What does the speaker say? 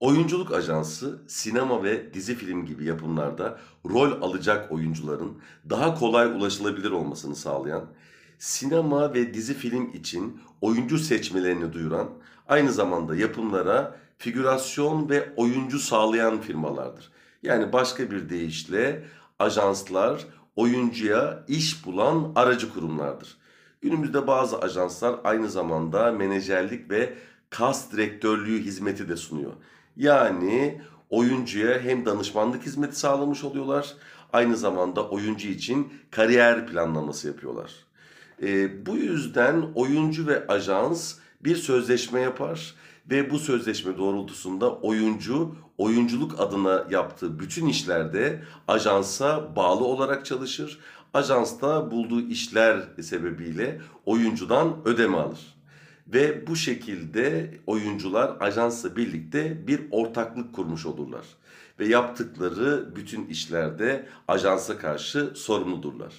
Oyunculuk ajansı sinema ve dizi film gibi yapımlarda rol alacak oyuncuların daha kolay ulaşılabilir olmasını sağlayan, sinema ve dizi film için oyuncu seçmelerini duyuran, aynı zamanda yapımlara figürasyon ve oyuncu sağlayan firmalardır. Yani başka bir deyişle ajanslar oyuncuya iş bulan aracı kurumlardır. Günümüzde bazı ajanslar aynı zamanda menajerlik ve kas direktörlüğü hizmeti de sunuyor. Yani oyuncuya hem danışmanlık hizmeti sağlamış oluyorlar, aynı zamanda oyuncu için kariyer planlaması yapıyorlar. E, bu yüzden oyuncu ve ajans bir sözleşme yapar ve bu sözleşme doğrultusunda oyuncu oyunculuk adına yaptığı bütün işlerde ajansa bağlı olarak çalışır. Ajans da bulduğu işler sebebiyle oyuncudan ödeme alır. Ve bu şekilde oyuncular ajansla birlikte bir ortaklık kurmuş olurlar. Ve yaptıkları bütün işlerde ajansa karşı sorumludurlar.